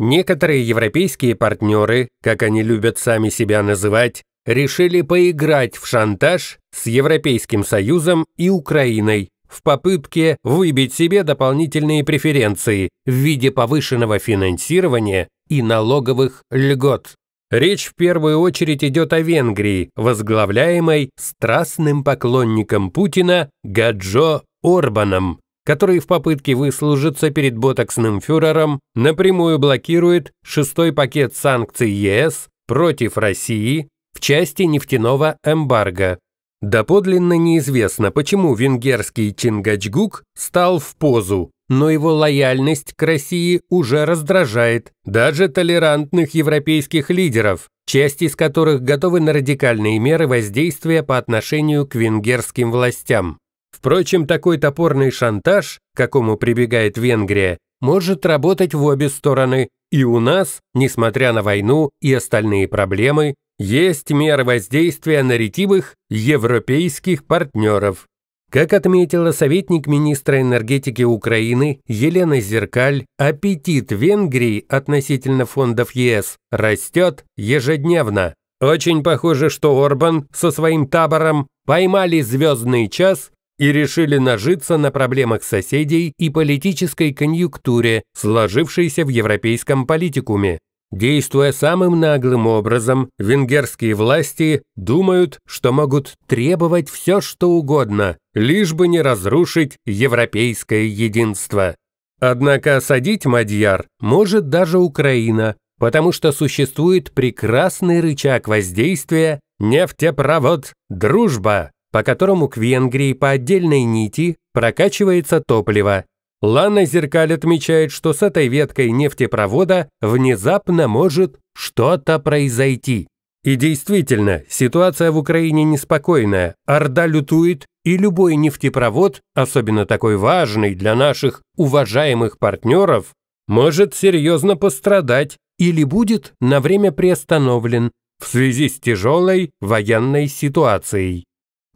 Некоторые европейские партнеры, как они любят сами себя называть, решили поиграть в шантаж с Европейским Союзом и Украиной в попытке выбить себе дополнительные преференции в виде повышенного финансирования и налоговых льгот. Речь в первую очередь идет о Венгрии, возглавляемой страстным поклонником Путина Гаджо Орбаном который в попытке выслужиться перед ботоксным фюрером напрямую блокирует шестой пакет санкций ЕС против России в части нефтяного эмбарго. Доподлинно неизвестно, почему венгерский Чингачгук стал в позу, но его лояльность к России уже раздражает даже толерантных европейских лидеров, часть из которых готовы на радикальные меры воздействия по отношению к венгерским властям. Впрочем, такой топорный шантаж, к какому прибегает Венгрия, может работать в обе стороны, и у нас, несмотря на войну и остальные проблемы, есть меры воздействия на ретивых европейских партнеров. Как отметила советник министра энергетики Украины Елена Зеркаль, аппетит Венгрии относительно фондов ЕС растет ежедневно. Очень похоже, что Орбан со своим табором поймали звездный час и решили нажиться на проблемах соседей и политической конъюнктуре, сложившейся в европейском политикуме. Действуя самым наглым образом, венгерские власти думают, что могут требовать все, что угодно, лишь бы не разрушить европейское единство. Однако садить мадьяр может даже Украина, потому что существует прекрасный рычаг воздействия нефтепровод «Дружба» по которому к Венгрии по отдельной нити прокачивается топливо. Лана Зеркаль отмечает, что с этой веткой нефтепровода внезапно может что-то произойти. И действительно, ситуация в Украине неспокойная. Орда лютует, и любой нефтепровод, особенно такой важный для наших уважаемых партнеров, может серьезно пострадать или будет на время приостановлен в связи с тяжелой военной ситуацией.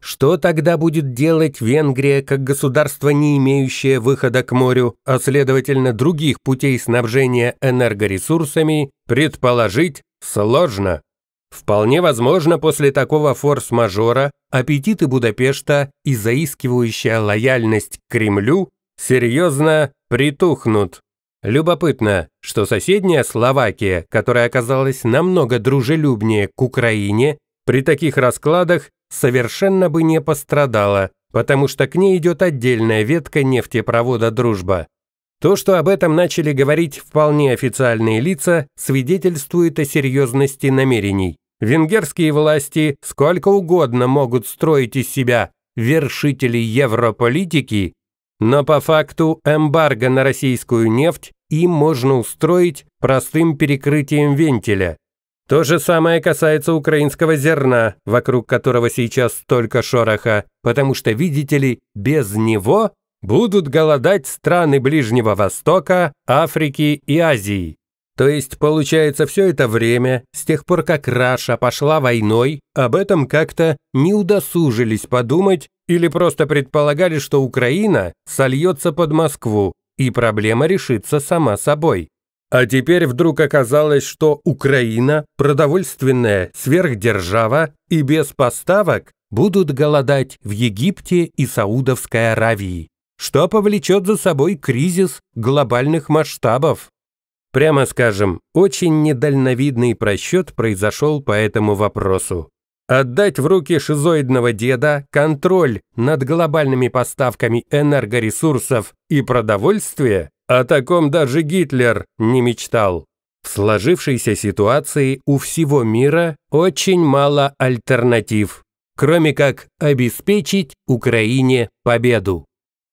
Что тогда будет делать Венгрия как государство, не имеющее выхода к морю, а следовательно других путей снабжения энергоресурсами, предположить сложно. Вполне возможно, после такого форс-мажора аппетиты Будапешта и заискивающая лояльность к Кремлю серьезно притухнут. Любопытно, что соседняя Словакия, которая оказалась намного дружелюбнее к Украине, при таких раскладах совершенно бы не пострадала, потому что к ней идет отдельная ветка нефтепровода «Дружба». То, что об этом начали говорить вполне официальные лица, свидетельствует о серьезности намерений. Венгерские власти сколько угодно могут строить из себя вершители европолитики, но по факту эмбарго на российскую нефть им можно устроить простым перекрытием вентиля, то же самое касается украинского зерна, вокруг которого сейчас столько шороха, потому что, видите ли, без него будут голодать страны Ближнего Востока, Африки и Азии. То есть, получается, все это время, с тех пор, как Раша пошла войной, об этом как-то не удосужились подумать или просто предполагали, что Украина сольется под Москву, и проблема решится сама собой. А теперь вдруг оказалось, что Украина, продовольственная сверхдержава и без поставок будут голодать в Египте и Саудовской Аравии, что повлечет за собой кризис глобальных масштабов. Прямо скажем, очень недальновидный просчет произошел по этому вопросу. Отдать в руки шизоидного деда контроль над глобальными поставками энергоресурсов и продовольствия о таком даже Гитлер не мечтал. В сложившейся ситуации у всего мира очень мало альтернатив, кроме как обеспечить Украине победу.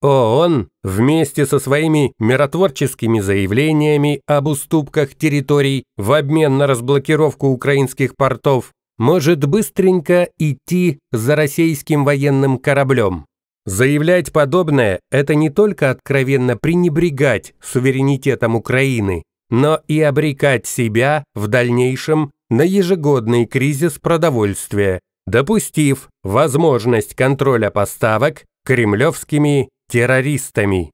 ООН вместе со своими миротворческими заявлениями об уступках территорий в обмен на разблокировку украинских портов может быстренько идти за российским военным кораблем. Заявлять подобное – это не только откровенно пренебрегать суверенитетом Украины, но и обрекать себя в дальнейшем на ежегодный кризис продовольствия, допустив возможность контроля поставок кремлевскими террористами.